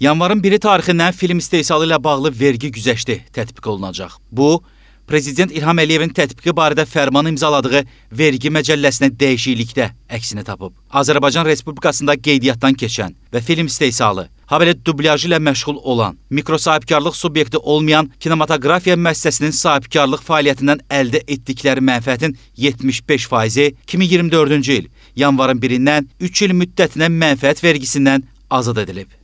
Yanvarın 1-i tarixindən film istehsalı ilə bağlı vergi güzəşti tətbiq olunacaq. Bu, Prezident İlham Əliyevin tətbiqi barədə fərman imzaladığı vergi məcəlləsinə dəyişiklikdə əksini tapıb. Azərbaycan Respublikasında qeydiyyatdan keçən və film istehsalı, habelə dublyajı ilə məşğul olan, mikrosahibkarlıq subyekti olmayan kinematografiya müəssisəsinin sahibkarlıq fəaliyyətindən əldə etdikləri mənfəətin 75%-i 2024-cü il yanvarın 1-dən 3 il müddətinə mənfəət vergisindən azad edilib.